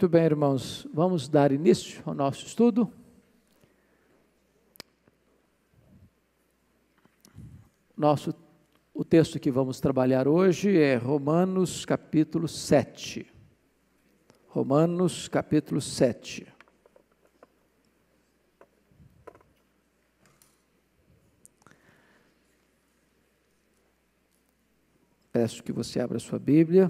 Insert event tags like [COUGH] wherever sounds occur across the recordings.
Muito bem, irmãos, vamos dar início ao nosso estudo. Nosso, o texto que vamos trabalhar hoje é Romanos capítulo 7. Romanos capítulo 7. Peço que você abra sua Bíblia.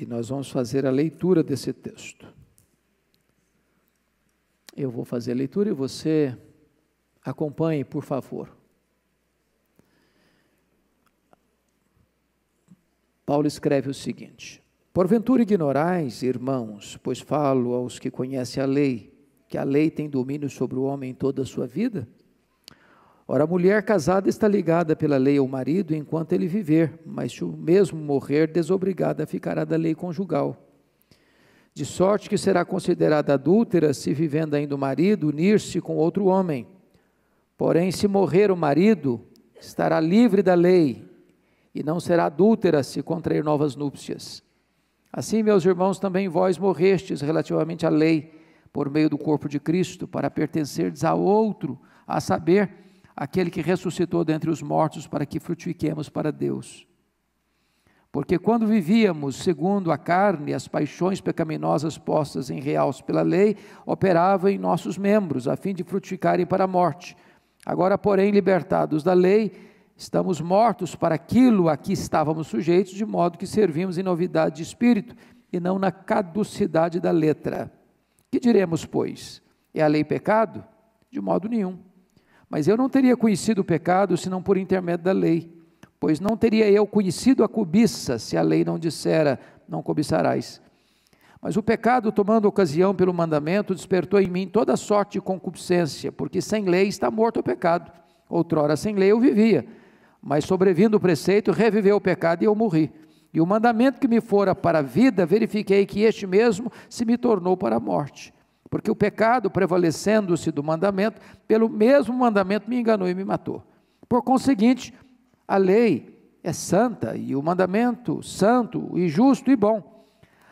E nós vamos fazer a leitura desse texto. Eu vou fazer a leitura e você acompanhe, por favor. Paulo escreve o seguinte: Porventura ignorais, irmãos, pois falo aos que conhecem a lei, que a lei tem domínio sobre o homem em toda a sua vida? Ora, a mulher casada está ligada pela lei ao marido enquanto ele viver, mas se o mesmo morrer, desobrigada ficará da lei conjugal. De sorte que será considerada adúltera se, vivendo ainda o marido, unir-se com outro homem. Porém, se morrer o marido, estará livre da lei e não será adúltera se contrair novas núpcias. Assim, meus irmãos, também vós morrestes relativamente à lei, por meio do corpo de Cristo, para pertencerdes a outro, a saber, aquele que ressuscitou dentre os mortos para que frutifiquemos para Deus. Porque quando vivíamos segundo a carne, as paixões pecaminosas postas em realce pela lei operavam em nossos membros, a fim de frutificarem para a morte. Agora, porém, libertados da lei, estamos mortos para aquilo a que estávamos sujeitos, de modo que servimos em novidade de espírito e não na caducidade da letra. Que diremos, pois? É a lei pecado? De modo nenhum. Mas eu não teria conhecido o pecado senão por intermédio da lei, pois não teria eu conhecido a cobiça se a lei não dissera: não cobiçarás. Mas o pecado, tomando ocasião pelo mandamento, despertou em mim toda sorte de concupiscência, porque sem lei está morto o pecado. Outrora sem lei eu vivia, mas sobrevindo o preceito, reviveu o pecado e eu morri. E o mandamento que me fora para a vida, verifiquei que este mesmo se me tornou para a morte. Porque o pecado, prevalecendo-se do mandamento, pelo mesmo mandamento me enganou e me matou. Por conseguinte, a lei é santa e o mandamento santo e justo e bom.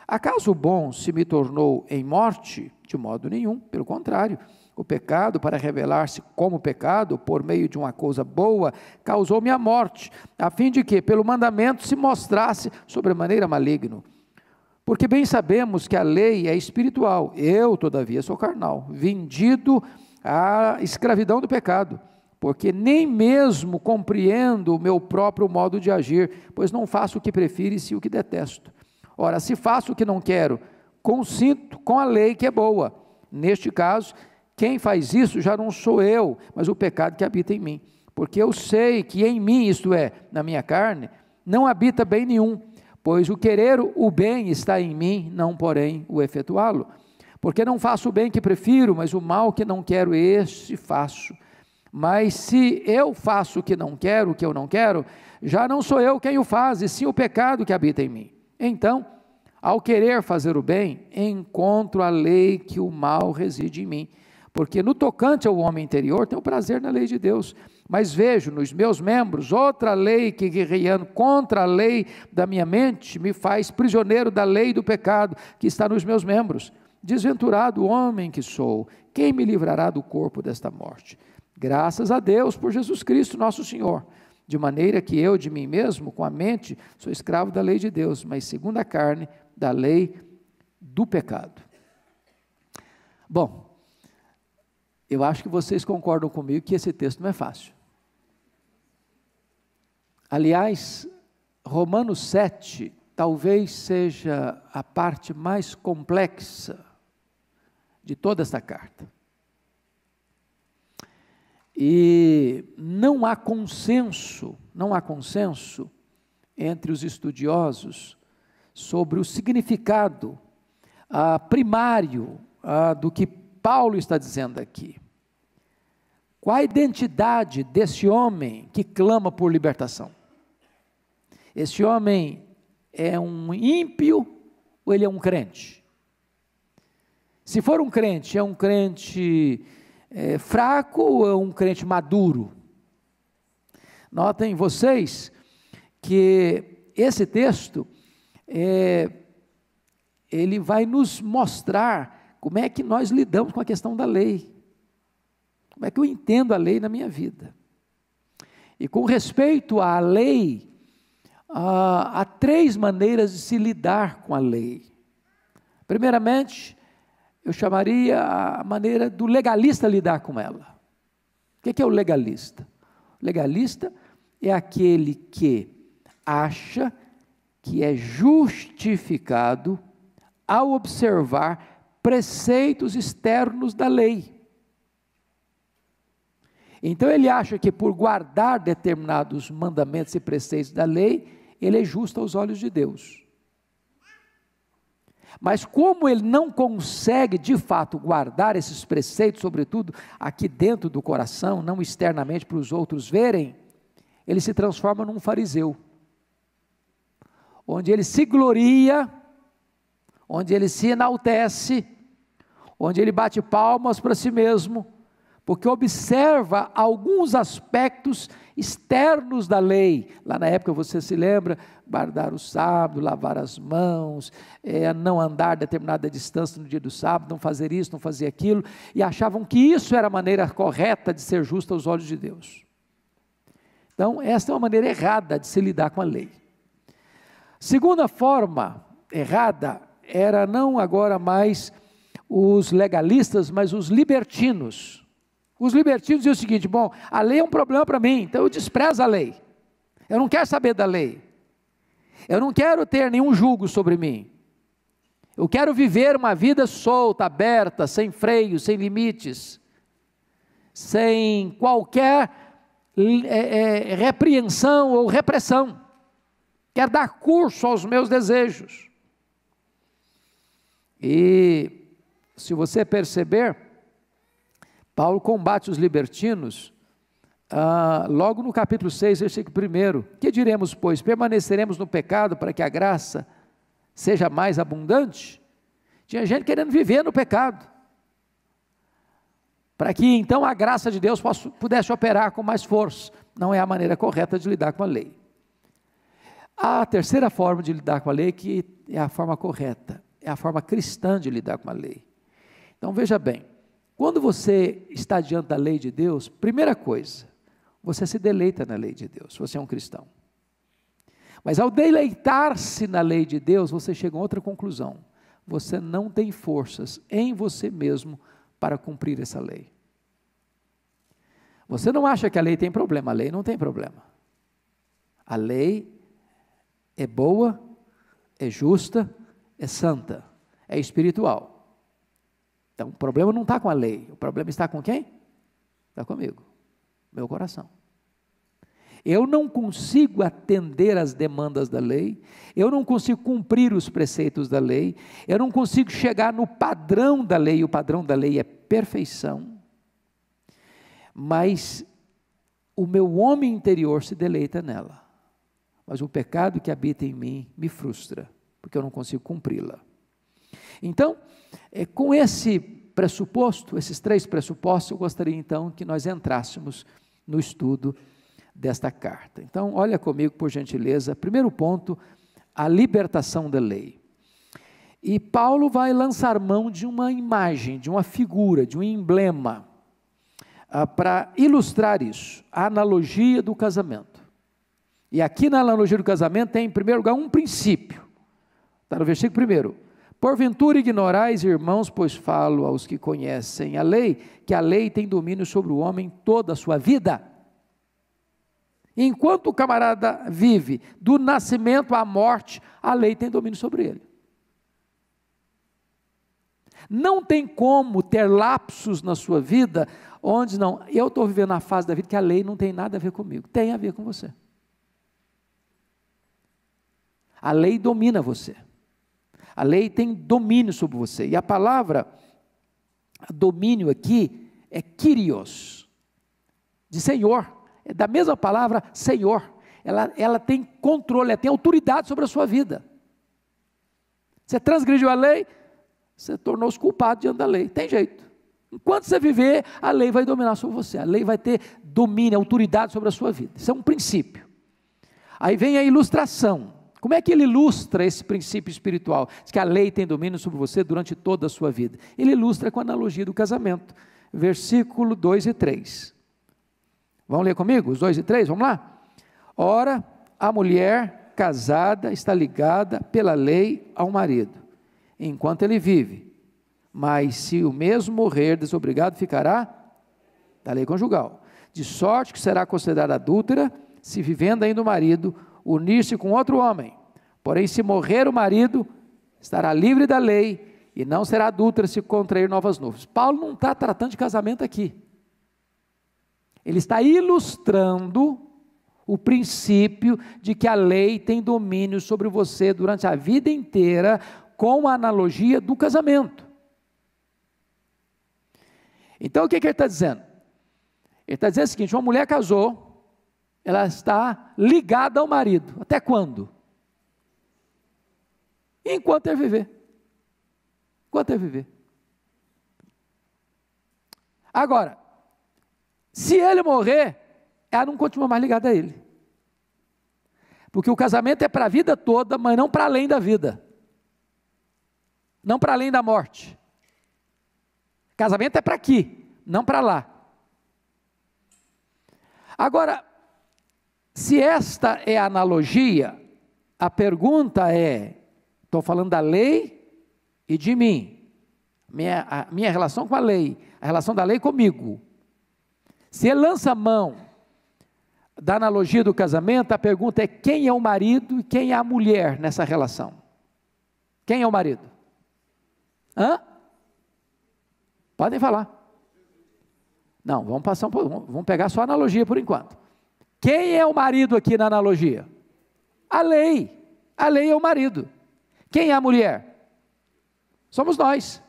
Acaso o bom se me tornou em morte? De modo nenhum, pelo contrário. O pecado, para revelar-se como pecado, por meio de uma coisa boa, causou-me a morte, a fim de que, pelo mandamento, se mostrasse sobremaneira maligno. Porque bem sabemos que a lei é espiritual, eu, todavia, sou carnal, vendido à escravidão do pecado, porque nem mesmo compreendo o meu próprio modo de agir, pois não faço o que prefiro e sim o que detesto. Ora, se faço o que não quero, consinto com a lei que é boa. Neste caso, quem faz isso já não sou eu, mas o pecado que habita em mim. Porque eu sei que em mim, isto é, na minha carne, não habita bem nenhum, Pois o querer o bem está em mim, não, porém, o efetuá-lo. Porque não faço o bem que prefiro, mas o mal que não quero, este faço. Mas se eu faço o que não quero, o que eu não quero, já não sou eu quem o faz, e sim o pecado que habita em mim. Então, ao querer fazer o bem, encontro a lei que o mal reside em mim. Porque no tocante ao homem interior, tem o prazer na lei de Deus mas vejo nos meus membros outra lei que, guerreando contra a lei da minha mente, me faz prisioneiro da lei do pecado que está nos meus membros. Desventurado homem que sou, quem me livrará do corpo desta morte? Graças a Deus por Jesus Cristo, nosso Senhor. De maneira que eu, de mim mesmo, com a mente, sou escravo da lei de Deus, mas segundo a carne, da lei do pecado. Bom, eu acho que vocês concordam comigo que esse texto não é fácil. Aliás, Romanos 7 talvez seja a parte mais complexa de toda essa carta. E não há consenso, não há consenso entre os estudiosos sobre o significado ah, primário ah, do que Paulo está dizendo aqui. Qual a identidade desse homem que clama por libertação? Esse homem é um ímpio ou ele é um crente? Se for um crente, é um crente é, fraco ou é um crente maduro? Notem vocês que esse texto é, ele vai nos mostrar como é que nós lidamos com a questão da lei, como é que eu entendo a lei na minha vida. E com respeito à lei, ah, há três maneiras de se lidar com a lei. Primeiramente, eu chamaria a maneira do legalista lidar com ela. O que é, é o legalista? O legalista é aquele que acha que é justificado ao observar preceitos externos da lei. Então ele acha que por guardar determinados mandamentos e preceitos da lei, ele é justo aos olhos de Deus. Mas como ele não consegue de fato guardar esses preceitos, sobretudo aqui dentro do coração, não externamente para os outros verem, ele se transforma num fariseu. Onde ele se gloria, onde ele se enaltece, onde ele bate palmas para si mesmo porque observa alguns aspectos externos da lei. Lá na época você se lembra: guardar o sábado, lavar as mãos, é, não andar determinada distância no dia do sábado, não fazer isso, não fazer aquilo, e achavam que isso era a maneira correta de ser justo aos olhos de Deus. Então, esta é uma maneira errada de se lidar com a lei. Segunda forma errada era não agora mais os legalistas, mas os libertinos. Os libertinos diziam o seguinte: bom, a lei é um problema para mim, então eu desprezo a lei. Eu não quero saber da lei. Eu não quero ter nenhum julgo sobre mim. Eu quero viver uma vida solta, aberta, sem freios, sem limites, sem qualquer é, é, repreensão ou repressão. Quero dar curso aos meus desejos. E se você perceber, Paulo combate os libertinos ah, logo no capítulo 6, versículo 1. Que diremos, pois? Permaneceremos no pecado para que a graça seja mais abundante? Tinha gente querendo viver no pecado. Para que então a graça de Deus pudesse operar com mais força. Não é a maneira correta de lidar com a lei. A terceira forma de lidar com a lei, que é a forma correta, é a forma cristã de lidar com a lei. Então veja bem, quando você está diante da lei de Deus, primeira coisa, você se deleita na lei de Deus, você é um cristão. Mas ao deleitar-se na lei de Deus, você chega a outra conclusão. Você não tem forças em você mesmo para cumprir essa lei. Você não acha que a lei tem problema, a lei não tem problema. A lei é boa, é justa, é santa, é espiritual. Então, o problema não está com a lei, o problema está com quem? Está comigo, meu coração. Eu não consigo atender às demandas da lei, eu não consigo cumprir os preceitos da lei, eu não consigo chegar no padrão da lei, o padrão da lei é perfeição. Mas o meu homem interior se deleita nela. Mas o pecado que habita em mim me frustra, porque eu não consigo cumpri-la. Então, é, com esse pressuposto, esses três pressupostos, eu gostaria então que nós entrássemos no estudo desta carta. Então, olha comigo, por gentileza. Primeiro ponto, a libertação da lei. E Paulo vai lançar mão de uma imagem, de uma figura, de um emblema, ah, para ilustrar isso, a analogia do casamento. E aqui na analogia do casamento tem, em primeiro lugar, um princípio. Está no versículo primeiro. Porventura ignorais, irmãos, pois falo aos que conhecem a lei, que a lei tem domínio sobre o homem toda a sua vida. Enquanto o camarada vive, do nascimento à morte, a lei tem domínio sobre ele. Não tem como ter lapsos na sua vida onde não, eu estou vivendo a fase da vida que a lei não tem nada a ver comigo, tem a ver com você. A lei domina você. A lei tem domínio sobre você. E a palavra domínio aqui é Kyrios, de Senhor. É da mesma palavra Senhor. Ela, ela tem controle, ela tem autoridade sobre a sua vida. Você transgrediu a lei, você tornou-se culpado diante da lei. Tem jeito. Enquanto você viver, a lei vai dominar sobre você. A lei vai ter domínio, autoridade sobre a sua vida. Isso é um princípio. Aí vem a ilustração. Como é que ele ilustra esse princípio espiritual? Diz que a lei tem domínio sobre você durante toda a sua vida. Ele ilustra com a analogia do casamento. Versículo 2 e 3. Vamos ler comigo? Os 2 e 3, vamos lá? Ora, a mulher casada está ligada pela lei ao marido, enquanto ele vive. Mas se o mesmo morrer, desobrigado ficará da lei conjugal. De sorte que será considerada adúltera, se vivendo ainda o marido, unir-se com outro homem. Porém, se morrer o marido, estará livre da lei e não será adúltera se contrair novas nuvens. Paulo não está tratando de casamento aqui. Ele está ilustrando o princípio de que a lei tem domínio sobre você durante a vida inteira, com a analogia do casamento. Então o que, que ele está dizendo? Ele está dizendo o seguinte: uma mulher casou, ela está ligada ao marido. Até quando? Enquanto ele é viver. Enquanto ele é viver. Agora, se ele morrer, ela não continua mais ligada a ele. Porque o casamento é para a vida toda, mas não para além da vida. Não para além da morte. Casamento é para aqui, não para lá. Agora, se esta é a analogia, a pergunta é: estou falando da lei e de mim, minha, a minha relação com a lei, a relação da lei comigo. Se ele lança mão da analogia do casamento, a pergunta é: quem é o marido e quem é a mulher nessa relação? Quem é o marido? Hã? Podem falar. Não, vamos passar um, vamos pegar só a analogia por enquanto. Quem é o marido aqui na analogia? A lei. A lei é o marido. Quem é a mulher? Somos nós.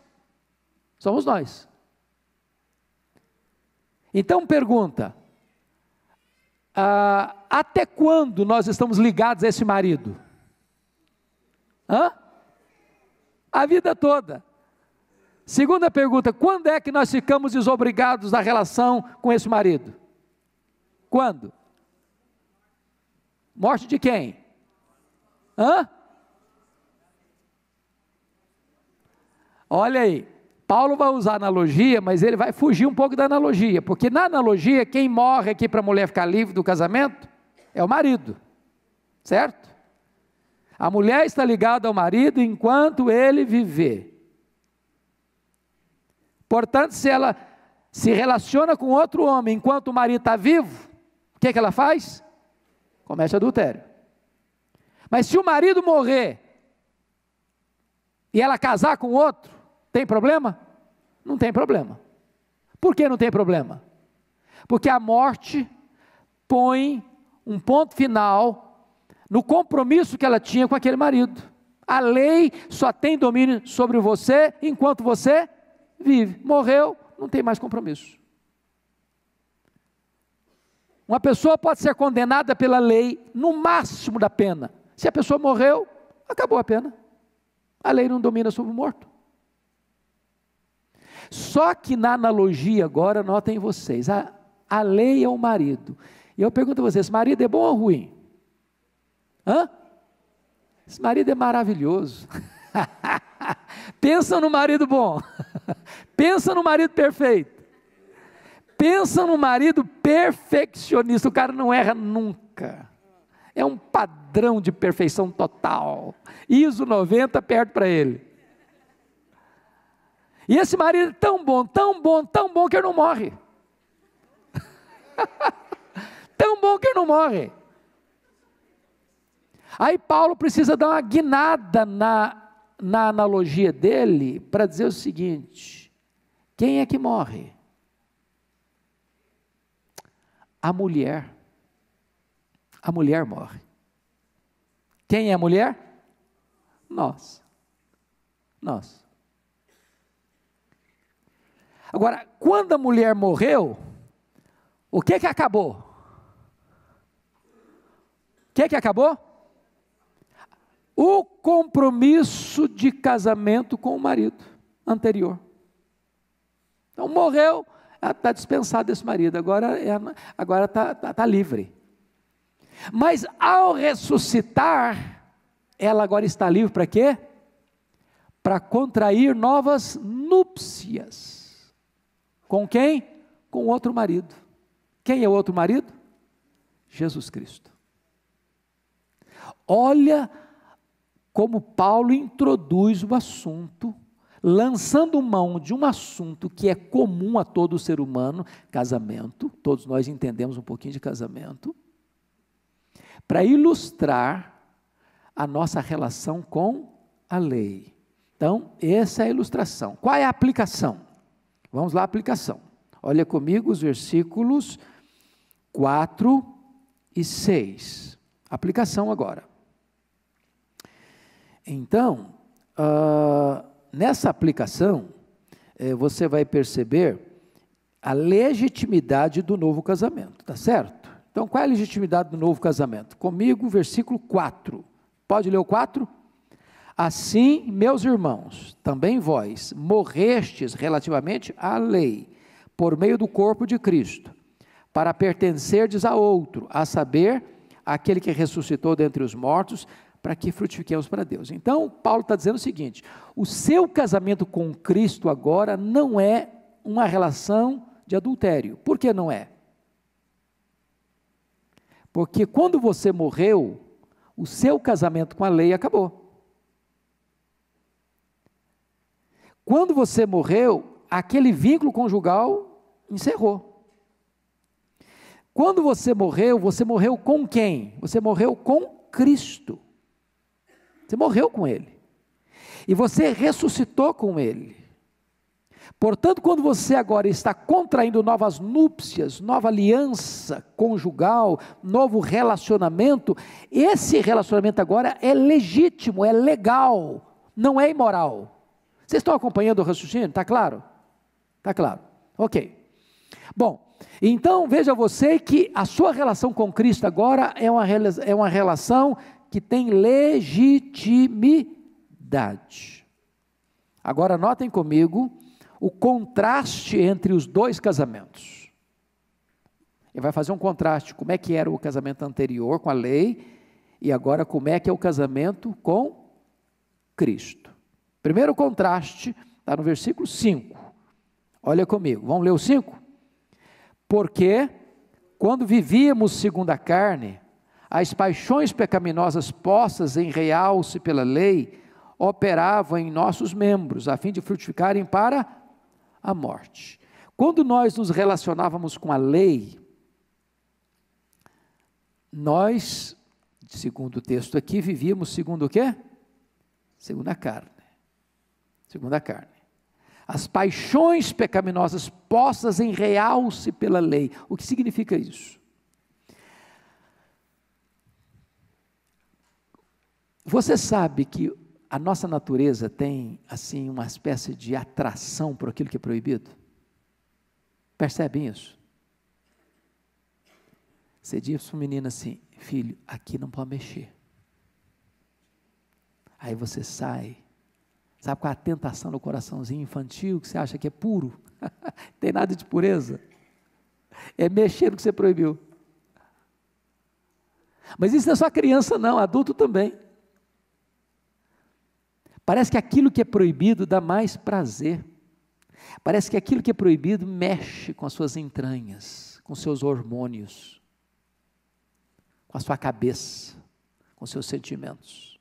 Somos nós. Então pergunta: ah, até quando nós estamos ligados a esse marido? Hã? A vida toda. Segunda pergunta: quando é que nós ficamos desobrigados da relação com esse marido? Quando? Morte de quem? Hã? Olha aí, Paulo vai usar analogia, mas ele vai fugir um pouco da analogia, porque na analogia, quem morre aqui para a mulher ficar livre do casamento é o marido, certo? A mulher está ligada ao marido enquanto ele viver. Portanto, se ela se relaciona com outro homem enquanto o marido está vivo, o que, é que ela faz? comete adultério. Mas se o marido morrer e ela casar com outro, tem problema? Não tem problema. Por que não tem problema? Porque a morte põe um ponto final no compromisso que ela tinha com aquele marido. A lei só tem domínio sobre você enquanto você vive. Morreu, não tem mais compromisso. Uma pessoa pode ser condenada pela lei no máximo da pena. Se a pessoa morreu, acabou a pena. A lei não domina sobre o morto. Só que na analogia agora, notem vocês, a, a lei é o marido. E eu pergunto a vocês, marido é bom ou ruim? Hã? Esse marido é maravilhoso. [LAUGHS] Pensa no marido bom. [LAUGHS] Pensa no marido perfeito. Pensa no marido perfeccionista, o cara não erra nunca. É um padrão de perfeição total. ISO 90 perto para ele. E esse marido é tão bom, tão bom, tão bom que ele não morre. [LAUGHS] tão bom que ele não morre. Aí Paulo precisa dar uma guinada na, na analogia dele para dizer o seguinte: quem é que morre? a mulher. A mulher morre. Quem é a mulher? Nós. Nós. Agora, quando a mulher morreu, o que é que acabou? O que é que acabou? O compromisso de casamento com o marido anterior. Então morreu, está ah, dispensado esse marido, agora está é agora tá, tá, tá livre. Mas ao ressuscitar, ela agora está livre para quê? Para contrair novas núpcias. Com quem? Com outro marido. Quem é o outro marido? Jesus Cristo. Olha como Paulo introduz o assunto lançando mão de um assunto que é comum a todo ser humano, casamento, todos nós entendemos um pouquinho de casamento, para ilustrar a nossa relação com a lei. Então, essa é a ilustração. Qual é a aplicação? Vamos lá, aplicação. Olha comigo os versículos 4 e 6. Aplicação agora. Então, uh, nessa aplicação, eh, você vai perceber a legitimidade do novo casamento, tá certo? Então, qual é a legitimidade do novo casamento? Comigo, versículo 4. Pode ler o 4? Assim, meus irmãos, também vós, morrestes relativamente à lei, por meio do corpo de Cristo, para pertencerdes a outro, a saber, aquele que ressuscitou dentre os mortos, para que frutifiquemos para Deus. Então, Paulo está dizendo o seguinte: o seu casamento com Cristo agora não é uma relação de adultério. Por que não é? Porque quando você morreu, o seu casamento com a lei acabou. Quando você morreu, aquele vínculo conjugal encerrou. Quando você morreu, você morreu com quem? Você morreu com Cristo. Você morreu com ele. E você ressuscitou com ele. Portanto, quando você agora está contraindo novas núpcias, nova aliança conjugal, novo relacionamento, esse relacionamento agora é legítimo, é legal, não é imoral. Vocês estão acompanhando o raciocínio? Está claro? Está claro. Ok. Bom, então veja você que a sua relação com Cristo agora é uma, é uma relação que tem legitimidade. Agora, notem comigo o contraste entre os dois casamentos. Ele vai fazer um contraste, como é que era o casamento anterior com a lei e agora como é que é o casamento com Cristo. Primeiro contraste está no versículo 5. Olha comigo, vamos ler o 5? Porque quando vivíamos segundo a carne, as paixões pecaminosas postas em realce pela lei operavam em nossos membros, a fim de frutificarem para a morte. Quando nós nos relacionávamos com a lei, nós, segundo o texto aqui, vivíamos segundo o quê? Segundo a carne. Segundo a carne. As paixões pecaminosas postas em realce pela lei. O que significa isso? Você sabe que a nossa natureza tem assim uma espécie de atração por aquilo que é proibido? Percebem isso? Você diz para o menino assim, filho, aqui não pode mexer. Aí você sai, sabe, com é a tentação no coraçãozinho infantil, que você acha que é puro, [LAUGHS] tem nada de pureza. É mexer no que você proibiu. Mas isso não é só criança, não, adulto também. Parece que aquilo que é proibido dá mais prazer. Parece que aquilo que é proibido mexe com as suas entranhas, com seus hormônios, com a sua cabeça, com seus sentimentos.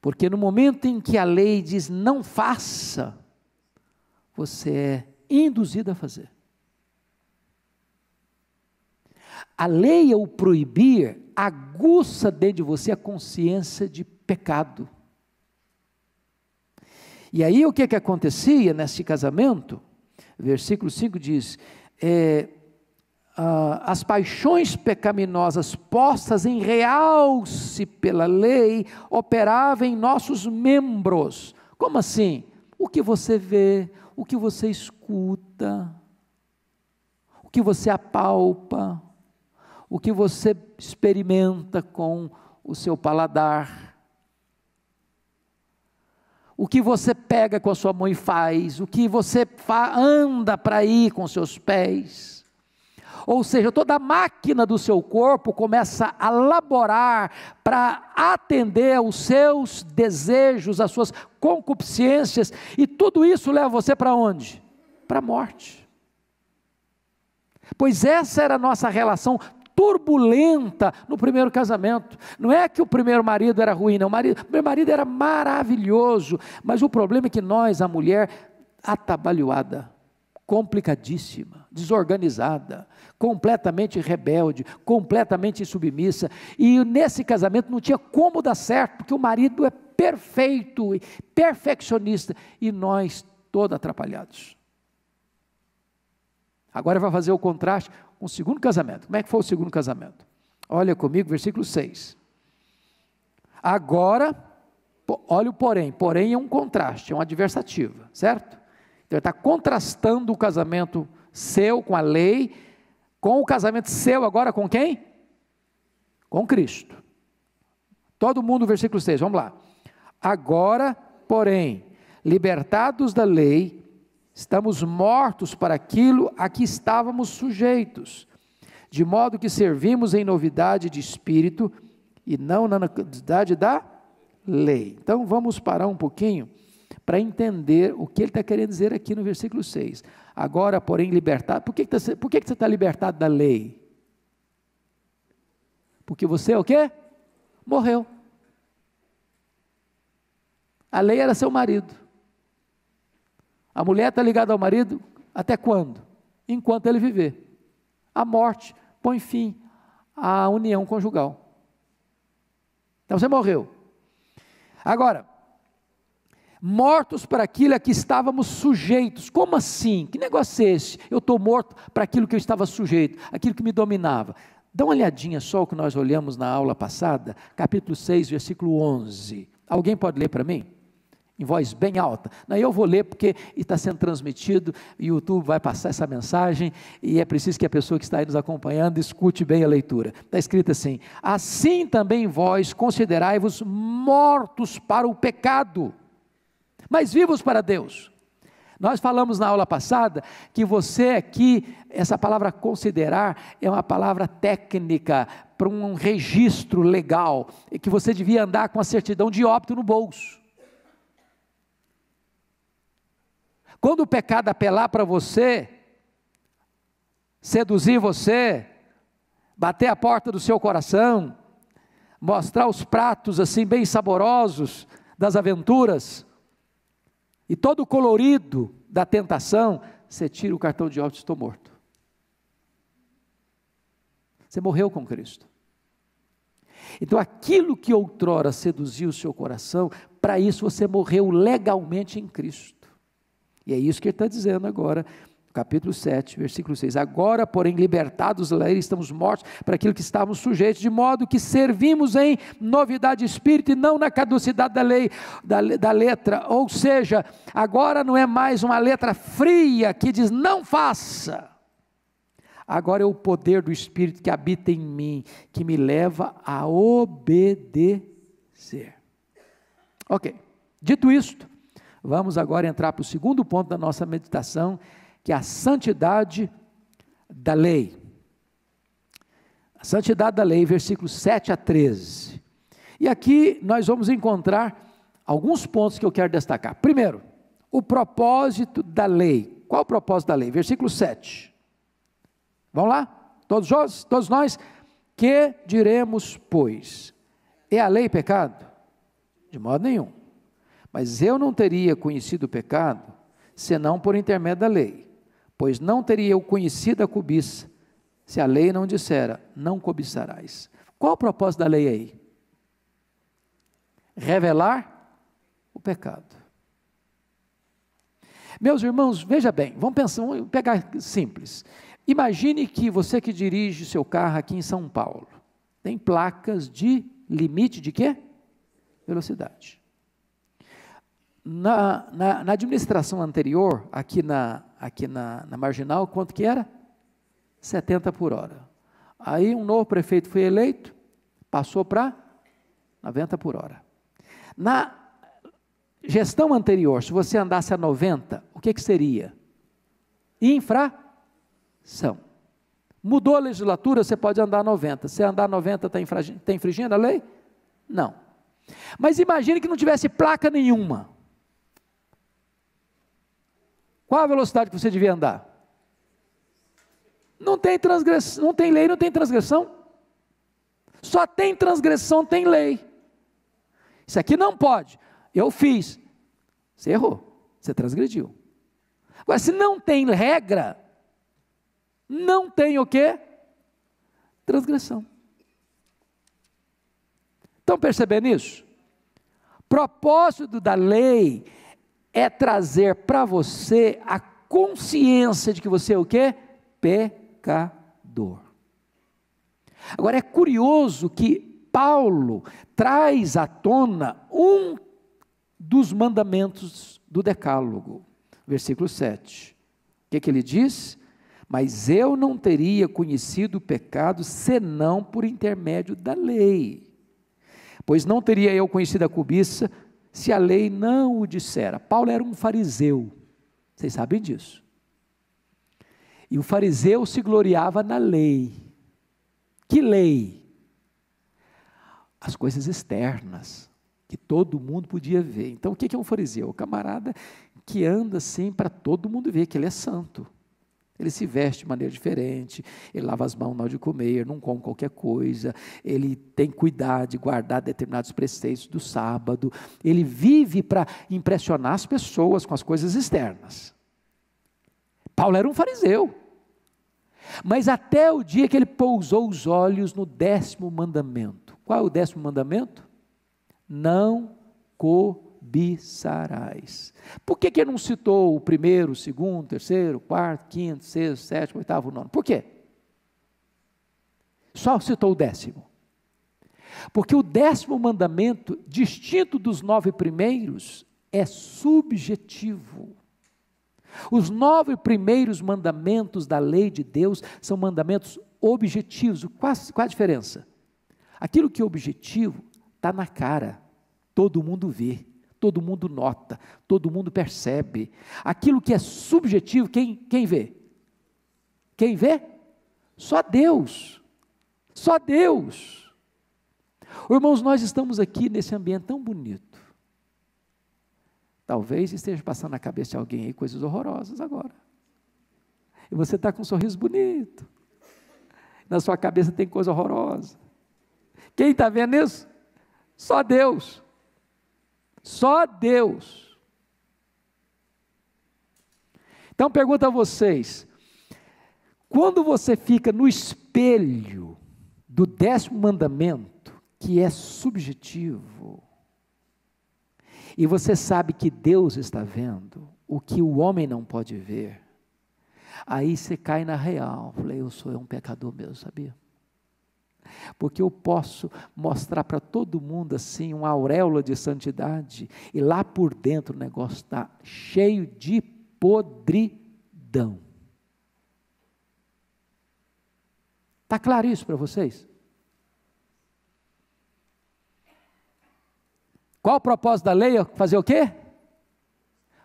Porque no momento em que a lei diz não faça, você é induzido a fazer. A lei ao proibir aguça dentro de você a consciência de pecado. E aí o que, que acontecia nesse casamento? Versículo 5 diz: é, ah, as paixões pecaminosas postas em realce pela lei operavam em nossos membros. Como assim? O que você vê, o que você escuta, o que você apalpa, o que você experimenta com o seu paladar o que você pega com a sua mão e faz, o que você anda para ir com seus pés. Ou seja, toda a máquina do seu corpo começa a laborar para atender aos seus desejos, às suas concupiscências, e tudo isso leva você para onde? Para a morte. Pois essa era a nossa relação turbulenta no primeiro casamento. Não é que o primeiro marido era ruim, não. O, marido, o primeiro marido era maravilhoso, mas o problema é que nós, a mulher, atabalhoada, complicadíssima, desorganizada, completamente rebelde, completamente submissa. E nesse casamento não tinha como dar certo, porque o marido é perfeito, perfeccionista, e nós todos atrapalhados. Agora vai fazer o contraste com o segundo casamento. Como é que foi o segundo casamento? Olha comigo, versículo 6. Agora, olha o porém. Porém é um contraste, é uma adversativa, certo? Então ele está contrastando o casamento seu com a lei, com o casamento seu agora com quem? Com Cristo. Todo mundo, versículo 6, vamos lá. Agora, porém, libertados da lei, Estamos mortos para aquilo a que estávamos sujeitos, de modo que servimos em novidade de espírito e não na novidade da lei. Então vamos parar um pouquinho para entender o que ele está querendo dizer aqui no versículo 6. Agora, porém, libertado. Por que, que, tá, por que, que você está libertado da lei? Porque você é o quê? Morreu. A lei era seu marido. A mulher está ligada ao marido até quando? Enquanto ele viver. A morte põe fim à união conjugal. Então você morreu. Agora, mortos para aquilo a que estávamos sujeitos. Como assim? Que negócio é esse? Eu estou morto para aquilo que eu estava sujeito, aquilo que me dominava. Dá uma olhadinha só o que nós olhamos na aula passada, capítulo 6, versículo 11. Alguém pode ler para mim? em voz bem alta. Não, eu vou ler porque está sendo transmitido, e o YouTube vai passar essa mensagem, e é preciso que a pessoa que está aí nos acompanhando escute bem a leitura. Está escrito assim: Assim também vós considerai-vos mortos para o pecado, mas vivos para Deus. Nós falamos na aula passada que você aqui, essa palavra considerar é uma palavra técnica para um registro legal, e que você devia andar com a certidão de óbito no bolso. Quando o pecado apelar para você, seduzir você, bater a porta do seu coração, mostrar os pratos assim bem saborosos das aventuras e todo o colorido da tentação, você tira o cartão de óbito, estou morto. Você morreu com Cristo. Então, aquilo que outrora seduziu o seu coração, para isso você morreu legalmente em Cristo. E é isso que ele está dizendo agora, capítulo 7, versículo 6. Agora, porém, libertados da lei, estamos mortos para aquilo que estávamos sujeitos, de modo que servimos em novidade de espírito e não na caducidade da lei, da, da letra. Ou seja, agora não é mais uma letra fria que diz não faça. Agora é o poder do Espírito que habita em mim, que me leva a obedecer. Ok. Dito isto, Vamos agora entrar para o segundo ponto da nossa meditação, que é a santidade da lei. A santidade da lei, versículos 7 a 13. E aqui nós vamos encontrar alguns pontos que eu quero destacar. Primeiro, o propósito da lei. Qual o propósito da lei? Versículo 7. Vamos lá? Todos nós, todos nós que diremos, pois? É a lei pecado? De modo nenhum. Mas eu não teria conhecido o pecado senão por intermédio da lei, pois não teria eu conhecido a cobiça se a lei não dissera: não cobiçarás. Qual o propósito da lei aí? Revelar o pecado. Meus irmãos, veja bem, vamos pensar, vamos pegar simples. Imagine que você que dirige seu carro aqui em São Paulo, tem placas de limite de quê? Velocidade. Na, na, na administração anterior, aqui, na, aqui na, na marginal, quanto que era? 70 por hora. Aí um novo prefeito foi eleito, passou para 90 por hora. Na gestão anterior, se você andasse a 90, o que, que seria? Infração. Mudou a legislatura, você pode andar a 90. Se andar a 90, está infringindo a lei? Não. Mas imagine que não tivesse placa nenhuma. Qual a velocidade que você devia andar? Não tem transgressão, não tem lei, não tem transgressão. Só tem transgressão, tem lei. Isso aqui não pode. Eu fiz. Você errou. Você transgrediu. Agora, se não tem regra, não tem o quê? Transgressão. Estão percebendo isso? Propósito da lei é trazer para você a consciência de que você é o quê? Pecador. Agora é curioso que Paulo traz à tona um dos mandamentos do Decálogo, versículo 7. O que, que ele diz? Mas eu não teria conhecido o pecado senão por intermédio da lei. Pois não teria eu conhecido a cobiça se a lei não o dissera. Paulo era um fariseu, vocês sabem disso. E o fariseu se gloriava na lei. Que lei? As coisas externas, que todo mundo podia ver. Então, o que é um fariseu? O camarada que anda assim para todo mundo ver que ele é santo. Ele se veste de maneira diferente, ele lava as mãos na hora de comer, não come qualquer coisa, ele tem cuidado de guardar determinados preceitos do sábado, ele vive para impressionar as pessoas com as coisas externas. Paulo era um fariseu, mas até o dia que ele pousou os olhos no décimo mandamento. Qual é o décimo mandamento? Não comer Bissarais. Por que, que não citou o primeiro, o segundo, o terceiro, o quarto, quinto, sexto, sétimo, oitavo, nono? Por quê? Só citou o décimo. Porque o décimo mandamento, distinto dos nove primeiros, é subjetivo. Os nove primeiros mandamentos da lei de Deus são mandamentos objetivos. Qual, qual a diferença? Aquilo que é objetivo está na cara, todo mundo vê todo mundo nota, todo mundo percebe. Aquilo que é subjetivo, quem, quem vê? Quem vê? Só Deus. Só Deus. Irmãos, nós estamos aqui nesse ambiente tão bonito. Talvez esteja passando na cabeça de alguém aí coisas horrorosas agora. E você está com um sorriso bonito. Na sua cabeça tem coisa horrorosa. Quem está vendo isso? Só Deus. Só Deus. Então pergunta a vocês: quando você fica no espelho do décimo mandamento, que é subjetivo, e você sabe que Deus está vendo o que o homem não pode ver, aí você cai na real. Falei, eu sou é um pecador mesmo, sabia? porque eu posso mostrar para todo mundo assim uma auréola de santidade e lá por dentro o negócio está cheio de podridão. Está claro isso para vocês? Qual o propósito da lei? Fazer o quê?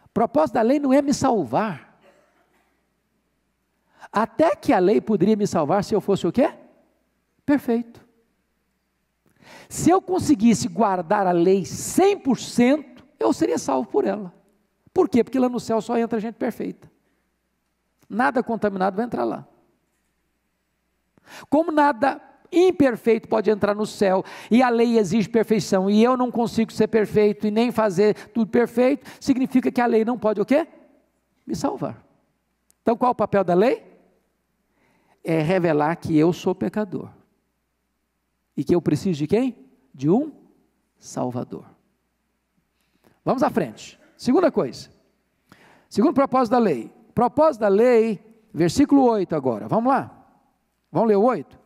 O propósito da lei não é me salvar. Até que a lei poderia me salvar se eu fosse o quê? perfeito. Se eu conseguisse guardar a lei 100%, eu seria salvo por ela. Por quê? Porque lá no céu só entra gente perfeita. Nada contaminado vai entrar lá. Como nada imperfeito pode entrar no céu e a lei exige perfeição e eu não consigo ser perfeito e nem fazer tudo perfeito, significa que a lei não pode o quê? Me salvar. Então qual é o papel da lei? É revelar que eu sou pecador. E que eu preciso de quem? De um Salvador. Vamos à frente. Segunda coisa. Segundo propósito da lei. Propósito da lei, versículo 8 agora. Vamos lá. Vamos ler o 8.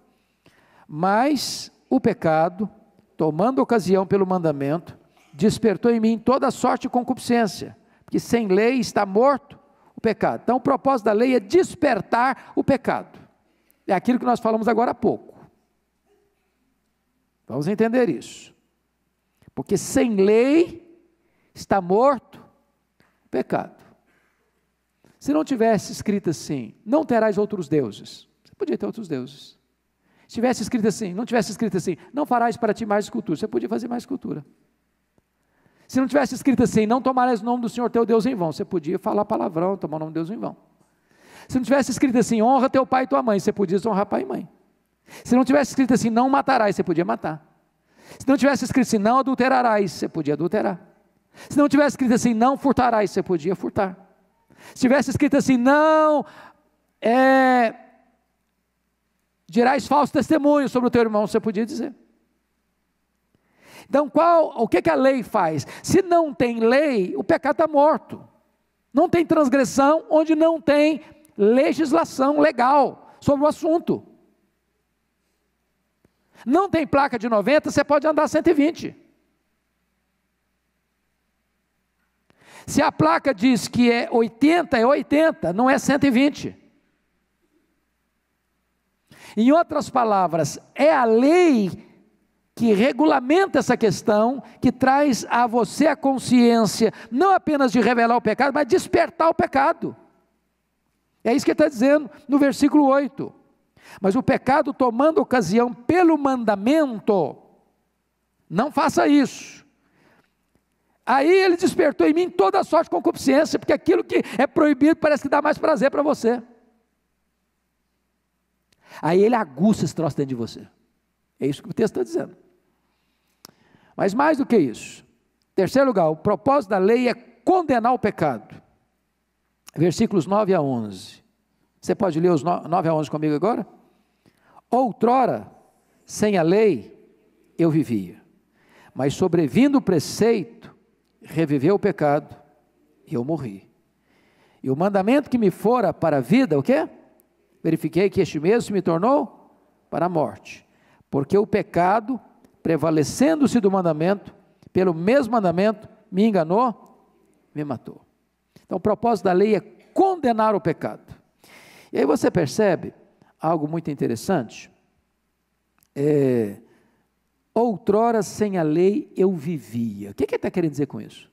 Mas o pecado, tomando ocasião pelo mandamento, despertou em mim toda sorte de concupiscência, porque sem lei está morto o pecado. Então, o propósito da lei é despertar o pecado. É aquilo que nós falamos agora há pouco. Vamos entender isso. Porque sem lei está morto o pecado. Se não tivesse escrito assim, não terás outros deuses. Você podia ter outros deuses. Se tivesse escrito assim, não tivesse escrito assim, não farás para ti mais cultura. Você podia fazer mais cultura. Se não tivesse escrito assim, não tomarás o nome do Senhor teu Deus em vão. Você podia falar palavrão, tomar o nome de Deus em vão. Se não tivesse escrito assim, honra teu pai e tua mãe, você podia desonrar pai e mãe. Se não tivesse escrito assim, não matarás, você podia matar. Se não tivesse escrito assim, não adulterarás, você podia adulterar. Se não tivesse escrito assim, não furtarás, você podia furtar. Se tivesse escrito assim, não é, dirás falso testemunho sobre o teu irmão, você podia dizer. Então, qual, o que, que a lei faz? Se não tem lei, o pecado está morto. Não tem transgressão onde não tem legislação legal sobre o assunto. Não tem placa de 90, você pode andar 120. Se a placa diz que é 80, é 80, não é 120. Em outras palavras, é a lei que regulamenta essa questão, que traz a você a consciência, não apenas de revelar o pecado, mas despertar o pecado. É isso que ele está dizendo no versículo 8. Mas o pecado, tomando ocasião pelo mandamento, não faça isso. Aí ele despertou em mim toda a sorte de concupiscência, porque aquilo que é proibido parece que dá mais prazer para você. Aí ele aguça esse troço dentro de você. É isso que o texto está dizendo. Mas mais do que isso, terceiro lugar, o propósito da lei é condenar o pecado. Versículos 9 a 11. Você pode ler os 9 a 11 comigo agora? Outrora, sem a lei, eu vivia, mas sobrevindo o preceito, reviveu o pecado e eu morri. E o mandamento que me fora para a vida, o quê? Verifiquei que este mesmo se me tornou para a morte, porque o pecado, prevalecendo-se do mandamento, pelo mesmo mandamento, me enganou, me matou. Então, o propósito da lei é condenar o pecado. E aí você percebe algo muito interessante. É, outrora sem a lei eu vivia. O que, que ele está querendo dizer com isso?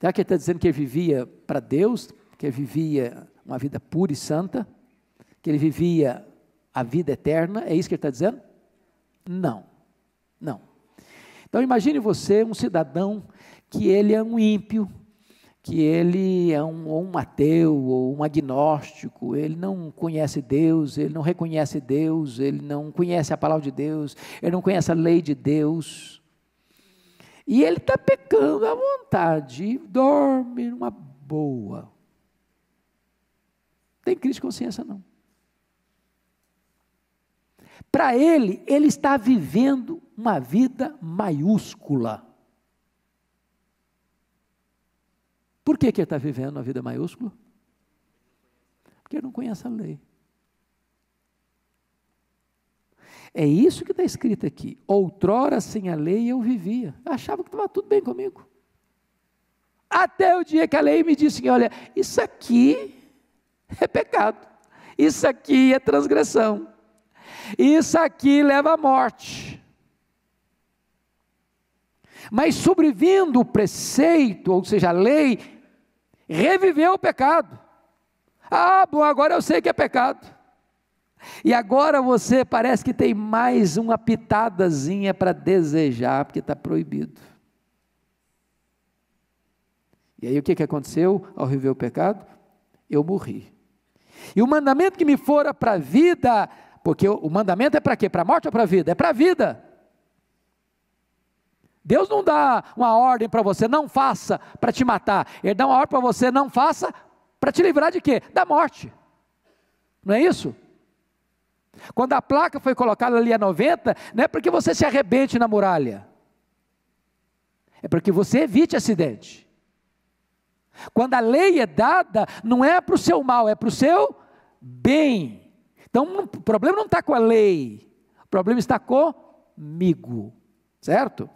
Será que ele está dizendo que ele vivia para Deus, que ele vivia uma vida pura e santa, que ele vivia a vida eterna? É isso que ele está dizendo? Não, não. Então imagine você um cidadão que ele é um ímpio, que ele é um, ou um ateu ou um agnóstico, ele não conhece Deus, ele não reconhece Deus, ele não conhece a palavra de Deus, ele não conhece a lei de Deus. E ele está pecando à vontade, dorme numa boa. Não tem crise de consciência, não. Para ele, ele está vivendo uma vida maiúscula. Por que, que ele está vivendo a vida maiúscula? Porque ele não conhece a lei. É isso que está escrito aqui. Outrora, sem a lei, eu vivia. Eu achava que estava tudo bem comigo. Até o dia que a lei me disse: assim, olha, isso aqui é pecado. Isso aqui é transgressão. Isso aqui leva à morte. Mas sobrevindo o preceito, ou seja, a lei, reviveu o pecado. Ah, bom, agora eu sei que é pecado. E agora você parece que tem mais uma pitadazinha para desejar, porque está proibido. E aí o que, que aconteceu ao reviver o pecado? Eu morri. E o mandamento que me fora para a vida, porque o mandamento é para quê? Para a morte ou para a vida? É para a vida. Deus não dá uma ordem para você, não faça para te matar. Ele dá uma ordem para você, não faça para te livrar de quê? Da morte. Não é isso? Quando a placa foi colocada ali a 90, não é porque você se arrebente na muralha, é porque você evite acidente. Quando a lei é dada, não é para o seu mal, é para o seu bem. Então o problema não está com a lei, o problema está comigo, certo?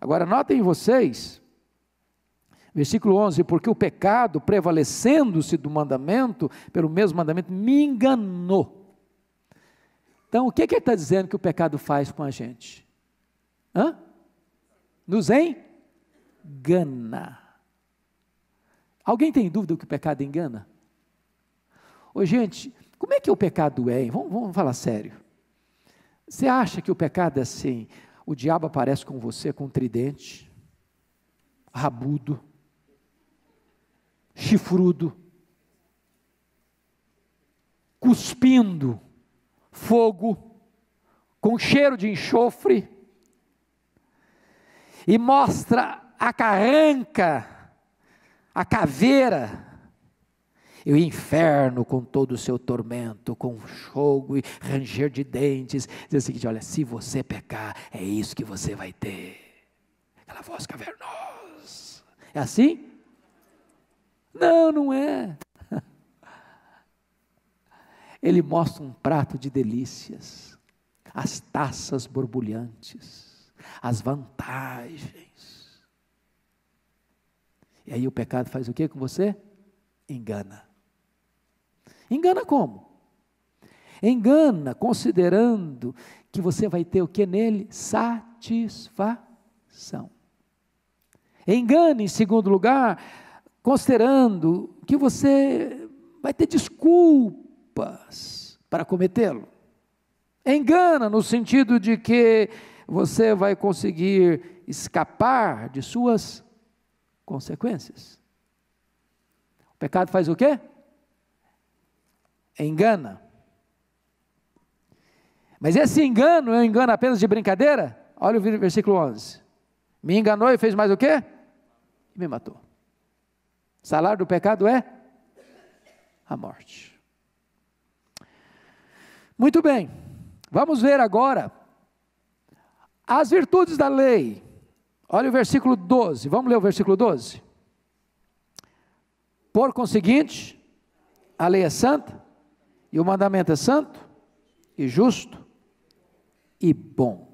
Agora, notem vocês, versículo 11: Porque o pecado, prevalecendo-se do mandamento, pelo mesmo mandamento, me enganou. Então, o que, é que ele está dizendo que o pecado faz com a gente? Hã? Nos engana. Alguém tem dúvida do que o pecado engana? Ô, gente, como é que o pecado é? Vamos, vamos falar sério. Você acha que o pecado é assim? O diabo aparece com você com um tridente, rabudo, chifrudo, cuspindo fogo, com cheiro de enxofre, e mostra a carranca, a caveira, e o inferno com todo o seu tormento, com fogo e ranger de dentes, diz o seguinte: olha, se você pecar, é isso que você vai ter. Aquela voz cavernosa. É assim? Não, não é. [LAUGHS] Ele mostra um prato de delícias, as taças borbulhantes, as vantagens. E aí o pecado faz o que com você? Engana. Engana como? Engana considerando que você vai ter o que nele? Satisfação. Engana, em segundo lugar, considerando que você vai ter desculpas para cometê-lo. Engana no sentido de que você vai conseguir escapar de suas consequências. O pecado faz o quê? engana. Mas esse engano é um engano apenas de brincadeira? Olha o versículo 11. Me enganou e fez mais o quê? Me matou. O salário do pecado é a morte. Muito bem, vamos ver agora as virtudes da lei. Olha o versículo 12, vamos ler o versículo 12. Por conseguinte, a lei é santa, e o mandamento é santo, e justo, e bom.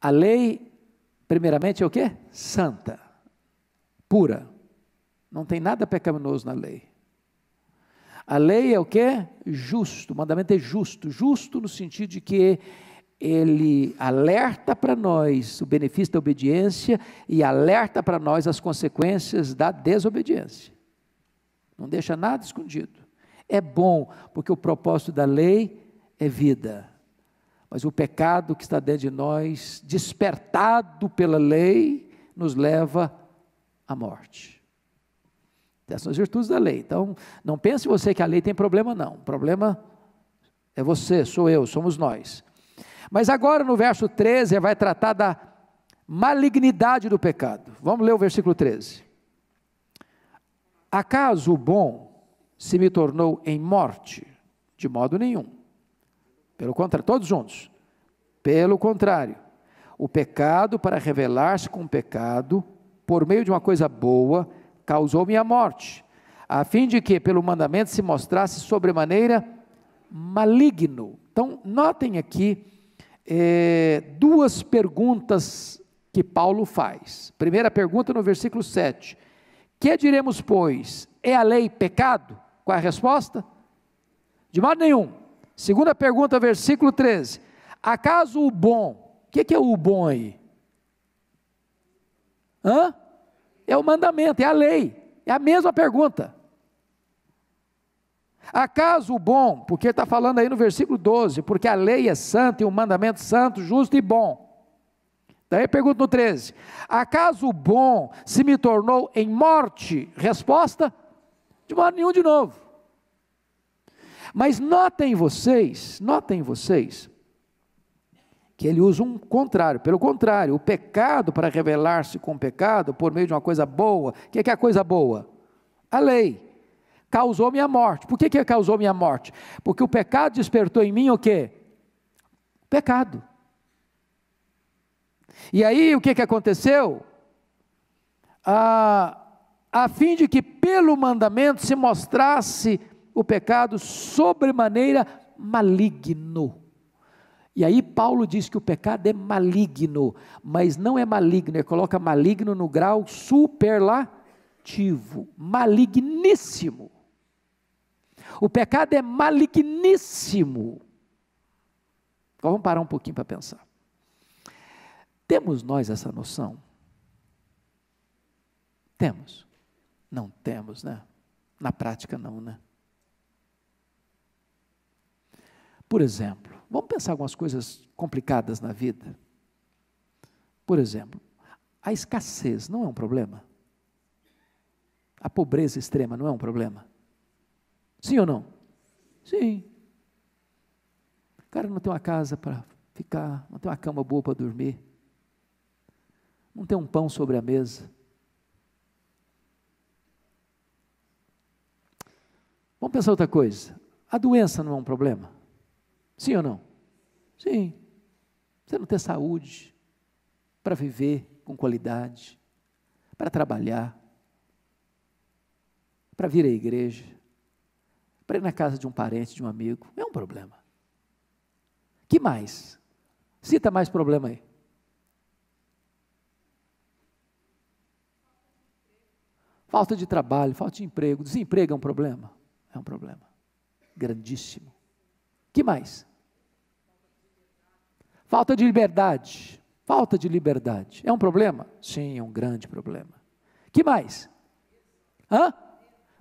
A lei, primeiramente, é o que? Santa, pura. Não tem nada pecaminoso na lei. A lei é o que? Justo. O mandamento é justo. Justo no sentido de que ele alerta para nós o benefício da obediência e alerta para nós as consequências da desobediência não deixa nada escondido. É bom, porque o propósito da lei é vida. Mas o pecado que está dentro de nós, despertado pela lei, nos leva à morte. Essas são as virtudes da lei. Então, não pense você que a lei tem problema, não. O problema é você, sou eu, somos nós. Mas agora no verso 13 vai tratar da malignidade do pecado. Vamos ler o versículo 13. Acaso o bom se me tornou em morte? De modo nenhum. Pelo contrário, todos juntos. Pelo contrário, o pecado, para revelar-se com o pecado, por meio de uma coisa boa, causou-me a morte, a fim de que, pelo mandamento, se mostrasse sobremaneira maligno. Então, notem aqui é, duas perguntas que Paulo faz. Primeira pergunta no versículo 7 que diremos, pois? É a lei pecado? Qual é a resposta? De modo nenhum. Segunda pergunta, versículo 13. Acaso o bom, o que, que é o bom aí? Hã? É o mandamento, é a lei, é a mesma pergunta. Acaso o bom, porque está falando aí no versículo 12, porque a lei é santa e o mandamento santo, justo e bom. Daí pergunta no 13: Acaso o bom se me tornou em morte? Resposta: De modo nenhum de novo. Mas notem vocês, notem vocês, que ele usa um contrário. Pelo contrário, o pecado, para revelar-se com o pecado, por meio de uma coisa boa, o que é, que é a coisa boa? A lei. Causou minha morte. Por que, que causou minha morte? Porque o pecado despertou em mim o quê? Pecado. E aí o que, que aconteceu? Ah, a fim de que pelo mandamento se mostrasse o pecado sobremaneira maligno. E aí Paulo diz que o pecado é maligno, mas não é maligno, ele coloca maligno no grau superlativo, maligníssimo. O pecado é maligníssimo. Então, vamos parar um pouquinho para pensar. Temos nós essa noção? Temos. Não temos, né? Na prática, não, né? Por exemplo, vamos pensar algumas coisas complicadas na vida. Por exemplo, a escassez não é um problema? A pobreza extrema não é um problema? Sim ou não? Sim. O cara não tem uma casa para ficar, não tem uma cama boa para dormir, não tem um pão sobre a mesa. Vamos pensar outra coisa. A doença não é um problema? Sim ou não? Sim. Você não ter saúde para viver com qualidade, para trabalhar, para vir à igreja, para ir na casa de um parente, de um amigo, é um problema. Que mais? Cita mais problema aí. Falta de trabalho, falta de emprego, desemprego é um problema? É um problema grandíssimo. Que mais? Falta de liberdade. Falta de liberdade. É um problema? Sim, é um grande problema. Que mais? Hã?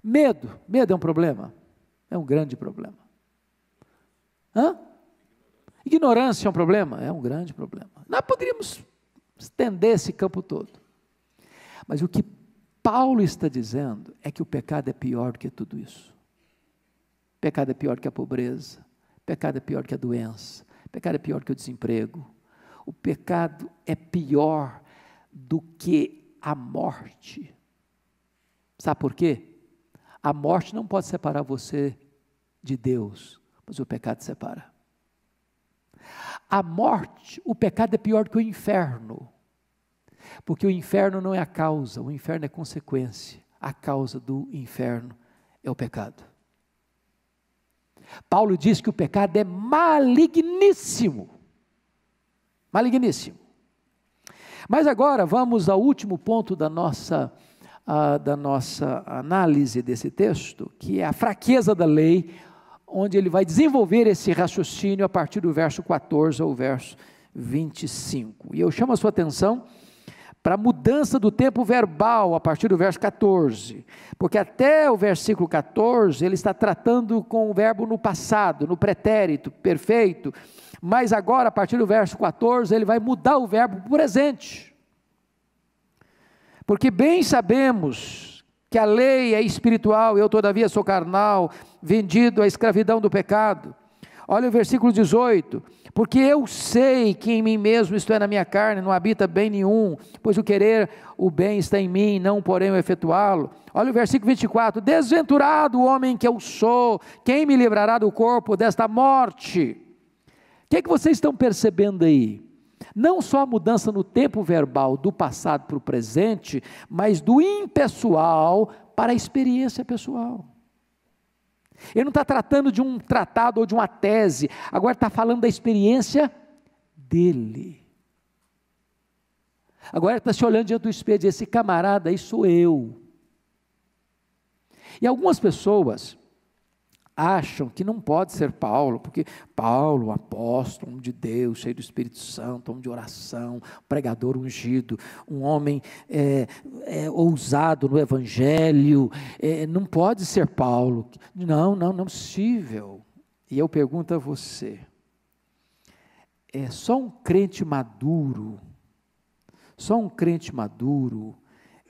Medo. Medo é um problema? É um grande problema. Hã? Ignorância é um problema? É um grande problema. Nós poderíamos estender esse campo todo. Mas o que Paulo está dizendo é que o pecado é pior do que tudo isso. pecado é pior que a pobreza, pecado é pior que a doença, pecado é pior que o desemprego. O pecado é pior do que a morte. Sabe por quê? A morte não pode separar você de Deus, mas o pecado separa. A morte, o pecado é pior do que o inferno. Porque o inferno não é a causa, o inferno é consequência. A causa do inferno é o pecado. Paulo diz que o pecado é maligníssimo. Maligníssimo. Mas agora vamos ao último ponto da nossa, uh, da nossa análise desse texto, que é a fraqueza da lei, onde ele vai desenvolver esse raciocínio a partir do verso 14 ao verso 25. E eu chamo a sua atenção para a mudança do tempo verbal a partir do verso 14. Porque até o versículo 14 ele está tratando com o verbo no passado, no pretérito, perfeito. Mas agora, a partir do verso 14, ele vai mudar o verbo para o presente. Porque bem sabemos que a lei é espiritual, eu todavia sou carnal, vendido à escravidão do pecado. Olha o versículo 18: Porque eu sei que em mim mesmo, isto é, na minha carne, não habita bem nenhum, pois o querer o bem está em mim, não porém o efetuá-lo. Olha o versículo 24: Desventurado o homem que eu sou, quem me livrará do corpo desta morte? O que, é que vocês estão percebendo aí? Não só a mudança no tempo verbal do passado para o presente, mas do impessoal para a experiência pessoal. Ele não está tratando de um tratado ou de uma tese, agora está falando da experiência dele. Agora está se olhando diante do espelho e esse camarada aí sou eu. E algumas pessoas acham que não pode ser Paulo, porque Paulo, apóstolo, homem de Deus, cheio do Espírito Santo, homem de oração, pregador ungido, um homem é, é, ousado no Evangelho, é, não pode ser Paulo. Não, não, não é possível. E eu pergunto a você: é só um crente maduro, só um crente maduro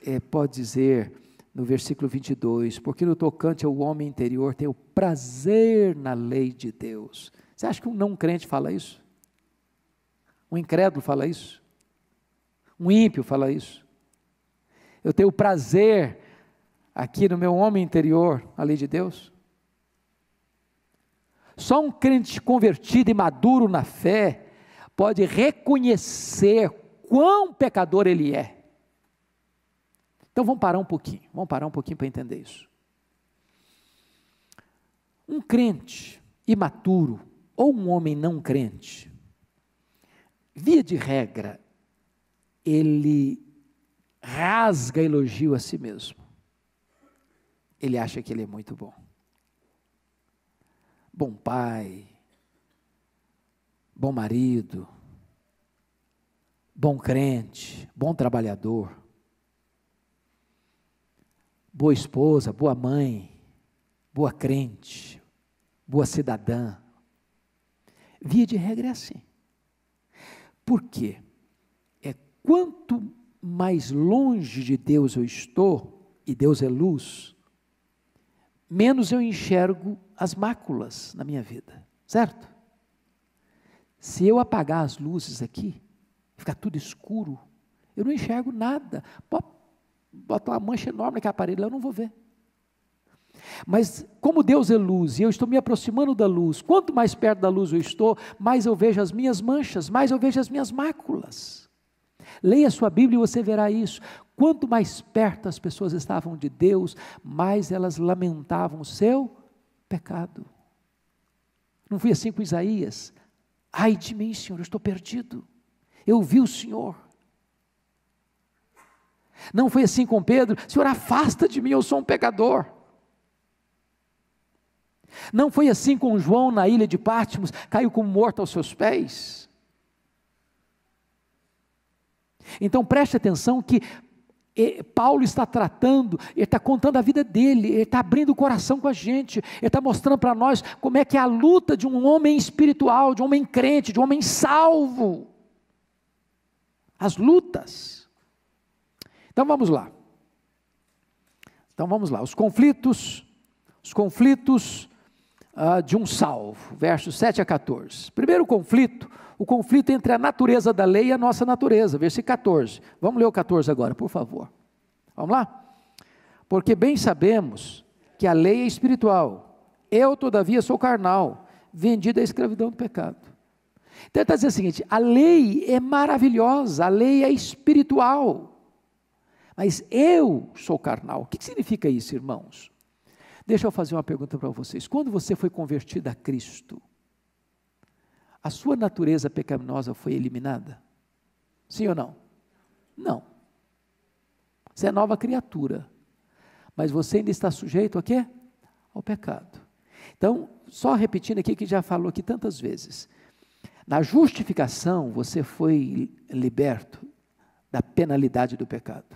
é, pode dizer no versículo 22, porque no tocante ao homem interior tem o prazer na lei de Deus. Você acha que um não crente fala isso? Um incrédulo fala isso? Um ímpio fala isso? Eu tenho prazer aqui no meu homem interior, na lei de Deus? Só um crente convertido e maduro na fé pode reconhecer quão pecador ele é então vamos parar um pouquinho, vamos parar um pouquinho para entender isso. Um crente imaturo ou um homem não crente, via de regra, ele rasga elogio a si mesmo. Ele acha que ele é muito bom. Bom pai, bom marido, bom crente, bom trabalhador boa esposa, boa mãe, boa crente, boa cidadã. Via de regra é assim. Por quê? É quanto mais longe de Deus eu estou, e Deus é luz, menos eu enxergo as máculas na minha vida, certo? Se eu apagar as luzes aqui, ficar tudo escuro, eu não enxergo nada. Pode bota uma mancha enorme naquele aparelho, eu não vou ver. Mas como Deus é luz e eu estou me aproximando da luz, quanto mais perto da luz eu estou, mais eu vejo as minhas manchas, mais eu vejo as minhas máculas. Leia sua Bíblia e você verá isso. Quanto mais perto as pessoas estavam de Deus, mais elas lamentavam o seu pecado. Não foi assim com Isaías? Ai de mim, Senhor, eu estou perdido. Eu vi o Senhor. Não foi assim com Pedro. Senhor, afasta de mim, eu sou um pecador. Não foi assim com João na ilha de Pátimos, caiu como morto aos seus pés. Então preste atenção que Paulo está tratando, ele está contando a vida dele, ele está abrindo o coração com a gente, ele está mostrando para nós como é que é a luta de um homem espiritual, de um homem crente, de um homem salvo. As lutas. Então vamos lá. Então vamos lá. Os conflitos, os conflitos uh, de um salvo, versos 7 a 14. Primeiro conflito, o conflito entre a natureza da lei e a nossa natureza, versículo 14. Vamos ler o 14 agora, por favor. Vamos lá? Porque bem sabemos que a lei é espiritual. Eu, todavia, sou carnal, vendido à escravidão do pecado. Então ele está dizendo o seguinte: a lei é maravilhosa, a lei é espiritual. Mas eu sou carnal. O que significa isso, irmãos? Deixa eu fazer uma pergunta para vocês. Quando você foi convertido a Cristo, a sua natureza pecaminosa foi eliminada? Sim ou não? Não. Você é nova criatura. Mas você ainda está sujeito a quê? Ao pecado. Então, só repetindo aqui que já falou aqui tantas vezes. Na justificação, você foi liberto da penalidade do pecado.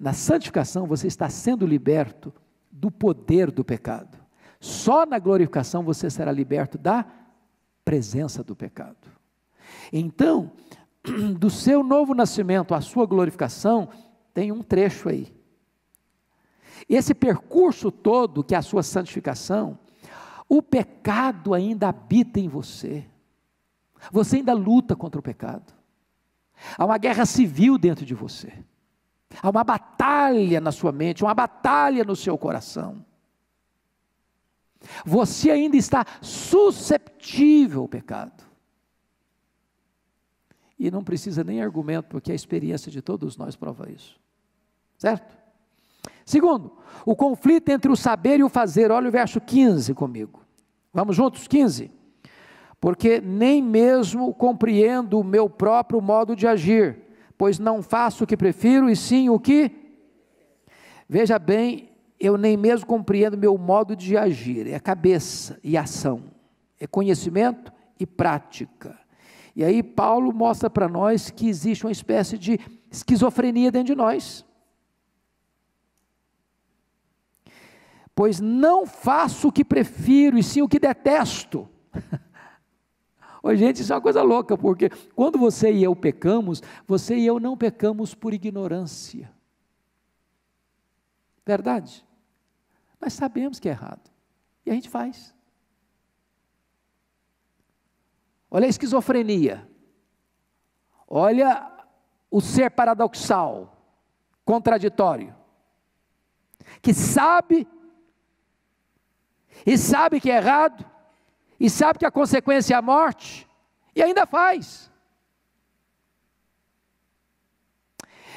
Na santificação você está sendo liberto do poder do pecado. Só na glorificação você será liberto da presença do pecado. Então, [CLEARS THROAT] do seu novo nascimento à sua glorificação, tem um trecho aí. Esse percurso todo que é a sua santificação, o pecado ainda habita em você. Você ainda luta contra o pecado. Há uma guerra civil dentro de você. Há uma batalha na sua mente, uma batalha no seu coração. Você ainda está susceptível ao pecado. E não precisa nem argumento, porque a experiência de todos nós prova isso. Certo? Segundo, o conflito entre o saber e o fazer. Olha o verso 15 comigo. Vamos juntos, 15. Porque nem mesmo compreendo o meu próprio modo de agir pois não faço o que prefiro, e sim o que. Veja bem, eu nem mesmo compreendo meu modo de agir, é cabeça e ação, é conhecimento e prática. E aí, Paulo mostra para nós que existe uma espécie de esquizofrenia dentro de nós. Pois não faço o que prefiro, e sim o que detesto. [LAUGHS] Oh, gente, isso é uma coisa louca, porque quando você e eu pecamos, você e eu não pecamos por ignorância. Verdade? Nós sabemos que é errado. E a gente faz. Olha a esquizofrenia. Olha o ser paradoxal, contraditório, que sabe e sabe que é errado e sabe que a consequência é a morte, e ainda faz.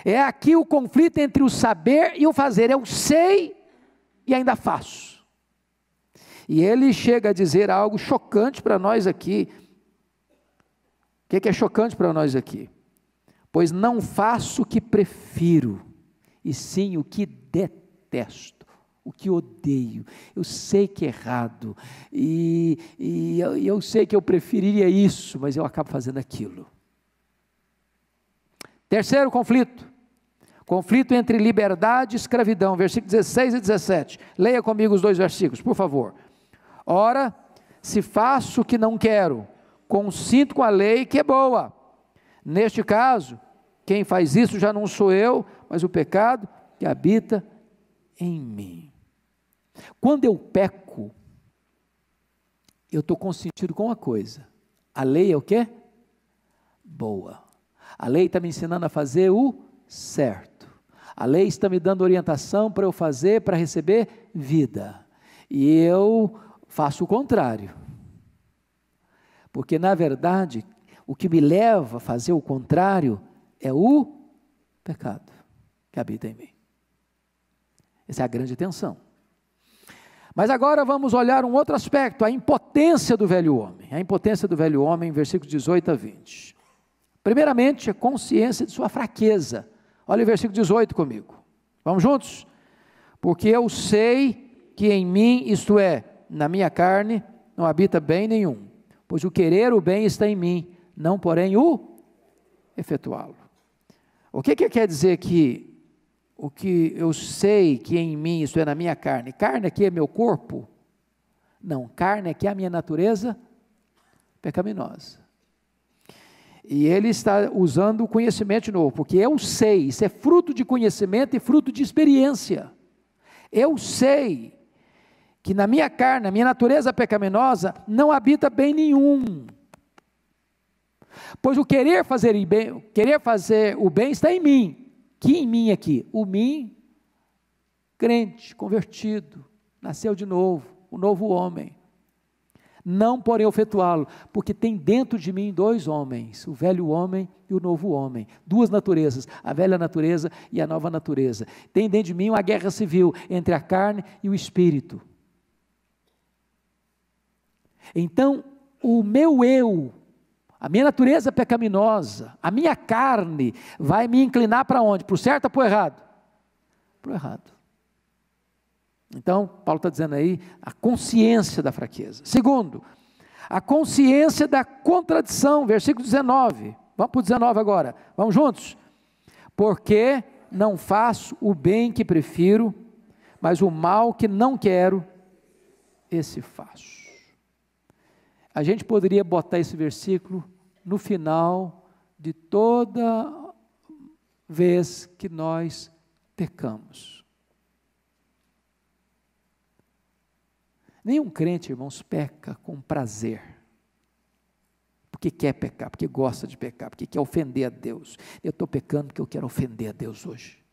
É aqui o conflito entre o saber e o fazer. Eu sei e ainda faço. E ele chega a dizer algo chocante para nós aqui. O que é, que é chocante para nós aqui? Pois não faço o que prefiro, e sim o que detesto o que odeio. Eu sei que é errado, e, e eu, eu sei que eu preferiria isso, mas eu acabo fazendo aquilo. Terceiro conflito. Conflito entre liberdade e escravidão, versículos 16 e 17. Leia comigo os dois versículos, por favor. Ora, se faço o que não quero, consinto com a lei que é boa. Neste caso, quem faz isso já não sou eu, mas o pecado que habita em mim. Quando eu peco, eu estou consentido com uma coisa. A lei é o quê? Boa. A lei está me ensinando a fazer o certo. A lei está me dando orientação para eu fazer, para receber vida. E eu faço o contrário. Porque, na verdade, o que me leva a fazer o contrário é o pecado que habita em mim. Essa é a grande tensão. Mas agora vamos olhar um outro aspecto, a impotência do velho homem. A impotência do velho homem, versículos 18 a 20. Primeiramente, a consciência de sua fraqueza. Olha o versículo 18 comigo. Vamos juntos? Porque eu sei que em mim, isto é, na minha carne, não habita bem nenhum. Pois o querer o bem está em mim, não porém o efetuá-lo. O que, que quer dizer que o que eu sei que em mim, isso é na minha carne. Carne aqui é meu corpo? Não, carne aqui é a minha natureza pecaminosa. E ele está usando o conhecimento novo, porque eu sei, isso é fruto de conhecimento e fruto de experiência. Eu sei que na minha carne, a minha natureza pecaminosa, não habita bem nenhum. Pois o querer fazer, bem, querer fazer o bem está em mim, que em mim aqui? O mim, crente, convertido, nasceu de novo, o um novo homem. Não porém efetuá-lo, porque tem dentro de mim dois homens, o velho homem e o novo homem. Duas naturezas, a velha natureza e a nova natureza. Tem dentro de mim uma guerra civil entre a carne e o espírito. Então, o meu eu a minha natureza é pecaminosa, a minha carne vai me inclinar para onde? Para o certo ou para o errado? Para o errado. Então, Paulo está dizendo aí a consciência da fraqueza. Segundo, a consciência da contradição, versículo 19. Vamos para o 19 agora, vamos juntos. Porque não faço o bem que prefiro, mas o mal que não quero, esse faço. A gente poderia botar esse versículo no final de toda vez que nós pecamos. Nenhum crente, irmãos, peca com prazer. Porque quer pecar, porque gosta de pecar, porque quer ofender a Deus. Eu estou pecando porque eu quero ofender a Deus hoje.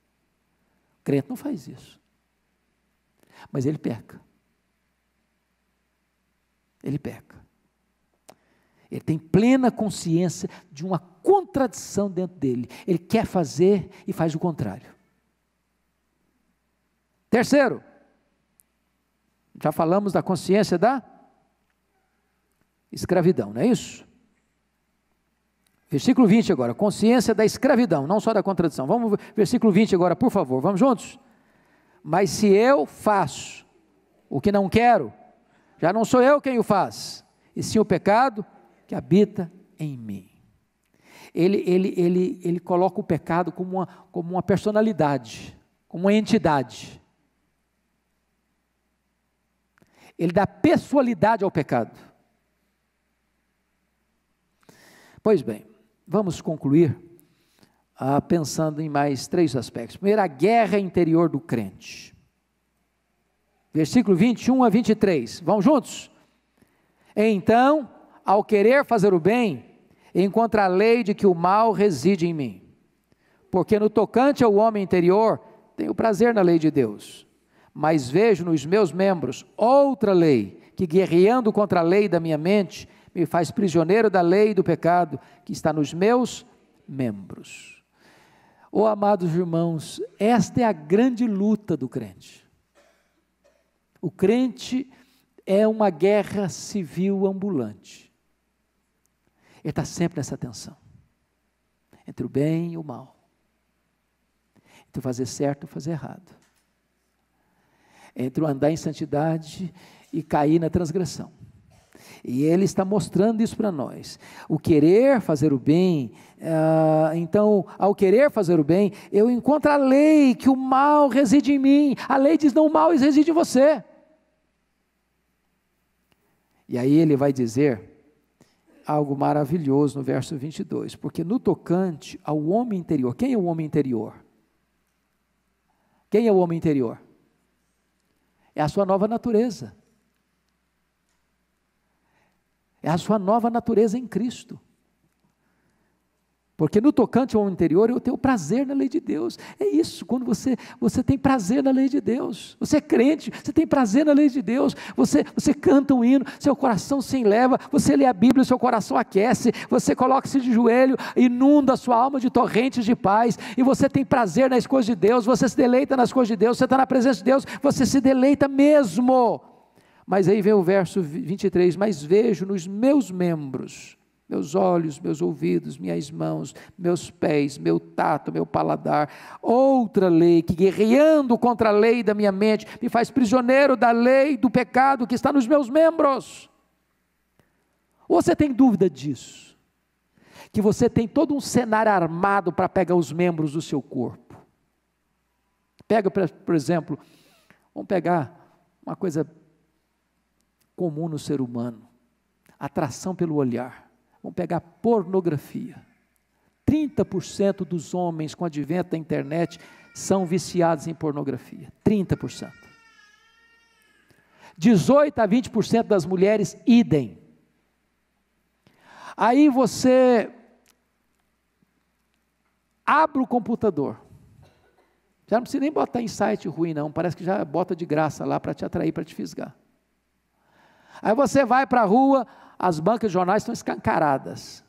O crente não faz isso. Mas ele peca. Ele peca. Ele tem plena consciência de uma contradição dentro dele. Ele quer fazer e faz o contrário. Terceiro, já falamos da consciência da escravidão, não é isso? Versículo 20 agora, consciência da escravidão, não só da contradição. Vamos, versículo 20 agora, por favor, vamos juntos? Mas se eu faço o que não quero, já não sou eu quem o faz, e sim o pecado que habita em mim. Ele, ele, ele, ele coloca o pecado como uma, como uma personalidade, como uma entidade. Ele dá pessoalidade ao pecado. Pois bem, vamos concluir ah, pensando em mais três aspectos. Primeiro, a guerra interior do crente. Versículo 21 a 23. Vão juntos? Então, ao querer fazer o bem, encontra a lei de que o mal reside em mim. Porque no tocante ao homem interior, tenho prazer na lei de Deus. Mas vejo nos meus membros outra lei, que guerreando contra a lei da minha mente, me faz prisioneiro da lei e do pecado que está nos meus membros. Oh, amados irmãos, esta é a grande luta do crente. O crente é uma guerra civil ambulante. Ele está sempre nessa tensão entre o bem e o mal, entre fazer certo e fazer errado, entre o andar em santidade e cair na transgressão. E ele está mostrando isso para nós. O querer fazer o bem, uh, então, ao querer fazer o bem, eu encontro a lei que o mal reside em mim. A lei diz: não, o mal reside em você. E aí ele vai dizer algo maravilhoso no verso 22, porque no tocante ao homem interior, quem é o homem interior? Quem é o homem interior? É a sua nova natureza. É a sua nova natureza em Cristo. Porque no tocante ao interior, eu tenho prazer na lei de Deus. É isso, quando você, você tem prazer na lei de Deus. Você é crente, você tem prazer na lei de Deus. Você, você canta um hino, seu coração se enleva. Você lê a Bíblia, seu coração aquece. Você coloca-se de joelho, inunda a sua alma de torrentes de paz. E você tem prazer nas coisas de Deus. Você se deleita nas coisas de Deus. Você está na presença de Deus. Você se deleita mesmo. Mas aí vem o verso 23: Mas vejo nos meus membros meus olhos, meus ouvidos, minhas mãos, meus pés, meu tato, meu paladar. Outra lei que, guerreando contra a lei da minha mente, me faz prisioneiro da lei do pecado que está nos meus membros. Ou você tem dúvida disso? Que você tem todo um cenário armado para pegar os membros do seu corpo. Pega, por exemplo, vamos pegar uma coisa comum no ser humano: atração pelo olhar. Vamos pegar pornografia. 30% dos homens com o advento da internet são viciados em pornografia. 30%. 18 a 20% das mulheres, idem. Aí você abre o computador. Já não precisa nem botar em site ruim, não. Parece que já bota de graça lá para te atrair, para te fisgar. Aí você vai para a rua, as bancas de jornais estão escancaradas.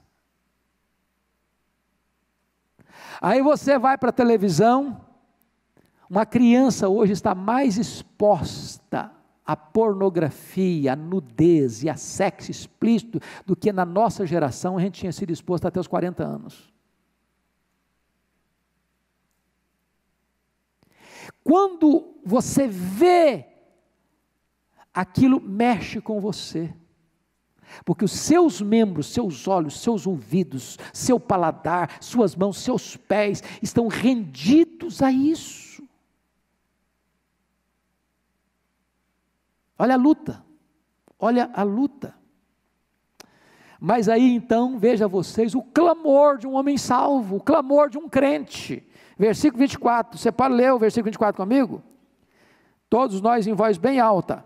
Aí você vai para a televisão, uma criança hoje está mais exposta à pornografia, à nudez e a sexo explícito do que na nossa geração a gente tinha sido exposto até os 40 anos. Quando você vê, aquilo mexe com você. Porque os seus membros, seus olhos, seus ouvidos, seu paladar, suas mãos, seus pés estão rendidos a isso. Olha a luta, olha a luta. Mas aí então, veja vocês, o clamor de um homem salvo, o clamor de um crente. Versículo 24, você pode ler o versículo 24 comigo? Todos nós em voz bem alta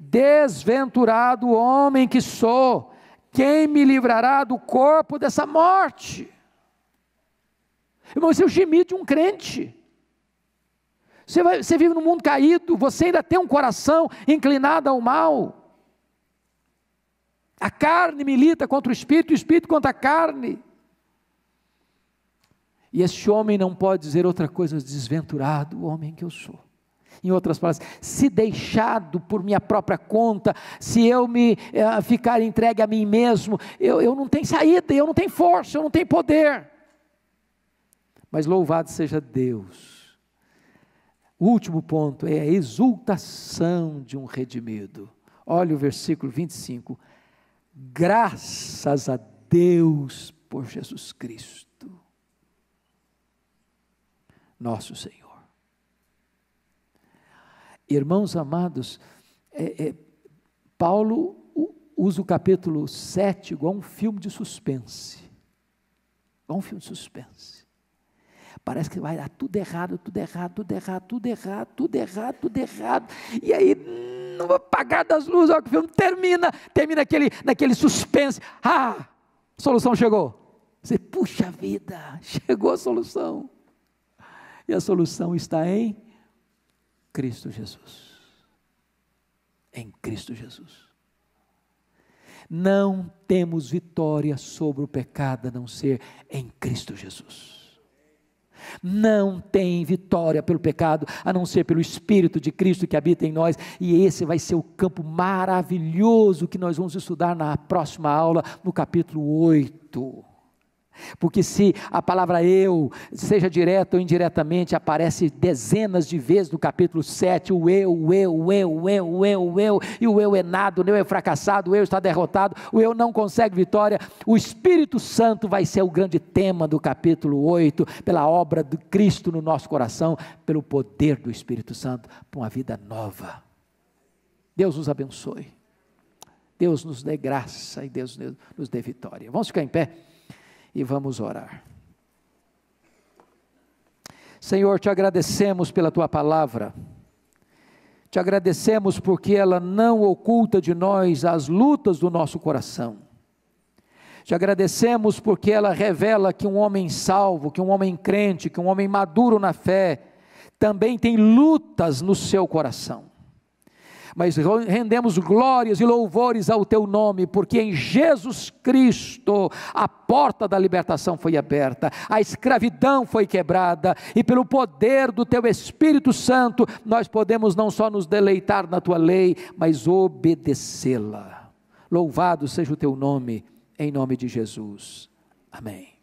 Desventurado homem que sou, quem me livrará do corpo dessa morte? Irmão, esse é o gemido de um crente. Você, vai, você vive num mundo caído, você ainda tem um coração inclinado ao mal. A carne milita contra o espírito, o espírito contra a carne. E este homem não pode dizer outra coisa, desventurado o homem que eu sou. Em outras palavras, se deixado por minha própria conta, se eu me eh, ficar entregue a mim mesmo, eu, eu não tenho saída, eu não tenho força, eu não tenho poder. Mas louvado seja Deus. O último ponto é a exultação de um redimido. Olha o versículo 25. Graças a Deus por Jesus Cristo, nosso Senhor. Irmãos amados, é, é, Paulo usa o capítulo 7 igual um filme de suspense. Igual um filme de suspense. Parece que vai dar tudo errado, tudo errado, tudo errado, tudo errado, tudo errado, tudo errado. E aí, no apagar das luzes, olha que o filme termina, termina aquele, naquele suspense. Ah, a solução chegou. Você, puxa vida, [LAUGHS] chegou a solução. E a solução está em Cristo Jesus. Em Cristo Jesus. Não temos vitória sobre o pecado a não ser em Cristo Jesus. Não tem vitória pelo pecado a não ser pelo Espírito de Cristo que habita em nós, e esse vai ser o campo maravilhoso que nós vamos estudar na próxima aula, no capítulo 8. Porque se a palavra eu, seja direta ou indiretamente, aparece dezenas de vezes no capítulo 7, o eu, o eu, o eu, o eu, o eu, o eu, e o eu é nada, o eu é fracassado, o eu está derrotado, o eu não consegue vitória, o Espírito Santo vai ser o grande tema do capítulo 8, pela obra de Cristo no nosso coração, pelo poder do Espírito Santo, para uma vida nova. Deus nos abençoe. Deus nos dê graça e Deus nos dê vitória. Vamos ficar em pé e vamos orar. Senhor, te agradecemos pela tua palavra. Te agradecemos porque ela não oculta de nós as lutas do nosso coração. Te agradecemos porque ela revela que um homem salvo, que um homem crente, que um homem maduro na fé, também tem lutas no seu coração mas rendemos glórias e louvores ao teu nome, porque em Jesus Cristo a porta da libertação foi aberta, a escravidão foi quebrada, e pelo poder do teu Espírito Santo, nós podemos não só nos deleitar na tua lei, mas obedecê-la. Louvado seja o teu nome, em nome de Jesus. Amém.